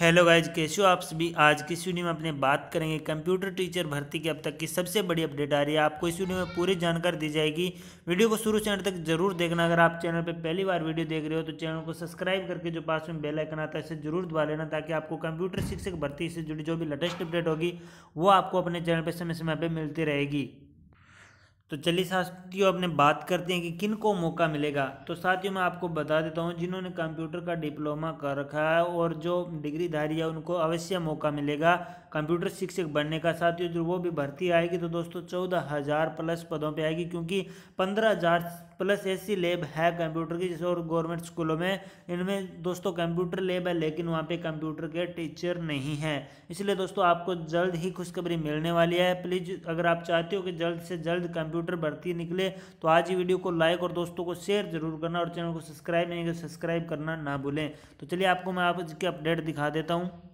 hello guys कैसे हो आप सभी आज की इस वीडियो में अपने बात करेंगे कंप्यूटर टीचर भर्ती की अब तक की सबसे बड़ी अपडेट आ रही है आपको इस वीडियो में पूरी जानकारी दी जाएगी वीडियो को शुरू से अंत तक जरूर देखना अगर आप चैनल पर पहली बार वीडियो देख रहे हो तो चैनल को सब्सक्राइब करके जो पास में बेल आइकन आता है इसे जरूर दबा लेना ताकि आपको कंप्यूटर शिक्षक भर्ती से जुड़ी जो भी लेटेस्ट अपडेट होगी वो आपको अपने चैनल पर समय समय पर मिलती रहेगी तो चलिए साथियों अपने बात करते हैं कि किन को मौका मिलेगा तो साथियों मैं आपको बता देता हूँ जिन्होंने कंप्यूटर का डिप्लोमा कर रखा है और जो डिग्रीधारी है उनको अवश्य मौका मिलेगा कंप्यूटर शिक्षक बनने का साथियों जो वो भी भर्ती आएगी तो दोस्तों चौदह हज़ार प्लस पदों पे आएगी क्योंकि पंद्रह हज़ार प्लस ऐसी लेब है कंप्यूटर की जैसे और गवर्नमेंट स्कूलों में इनमें दोस्तों कंप्यूटर लेब है लेकिन वहाँ पे कंप्यूटर के टीचर नहीं हैं इसलिए दोस्तों आपको जल्द ही खुशखबरी मिलने वाली है प्लीज़ अगर आप चाहते हो कि जल्द से जल्द कंप्यूटर कंप्यूटर भर्ती निकले तो आज ही वीडियो को लाइक और दोस्तों को शेयर जरूर करना और चैनल को सब्सक्राइब नहीं सब्सक्राइब करना ना भूलें तो चलिए आपको मैं आपकी अपडेट दिखा देता हूँ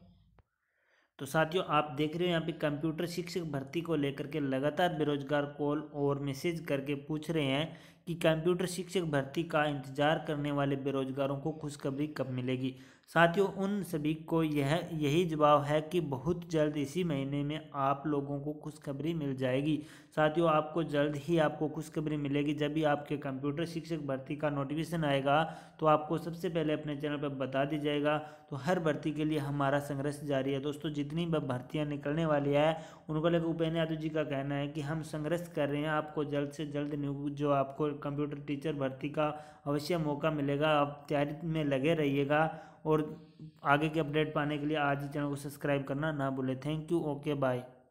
तो साथियों आप देख रहे हो यहाँ पे कंप्यूटर शिक्षक भर्ती को लेकर के लगातार बेरोजगार कॉल और मैसेज करके पूछ रहे हैं कि कंप्यूटर शिक्षक भर्ती का इंतजार करने वाले बेरोजगारों को खुशखबरी कब मिलेगी साथियों उन सभी को यह यही जवाब है कि बहुत जल्द इसी महीने में आप लोगों को खुशखबरी मिल जाएगी साथियों आपको जल्द ही आपको खुशखबरी मिलेगी जब भी आपके कंप्यूटर शिक्षक भर्ती का नोटिफिकेशन आएगा तो आपको सबसे पहले अपने चैनल पर बता दी जाएगा तो हर भर्ती के लिए हमारा संघर्ष जारी है दोस्तों जितनी भर्तियाँ निकलने वाली है उनको लेकर उपेंद्र यादव जी का कहना है कि हम संघर्ष कर रहे हैं आपको जल्द से जल्द जो आपको कंप्यूटर टीचर भर्ती का अवश्य मौका मिलेगा आप तैयारी में लगे रहिएगा और आगे के अपडेट पाने के लिए आज ही चैनल को सब्सक्राइब करना ना भूलें थैंक यू ओके बाय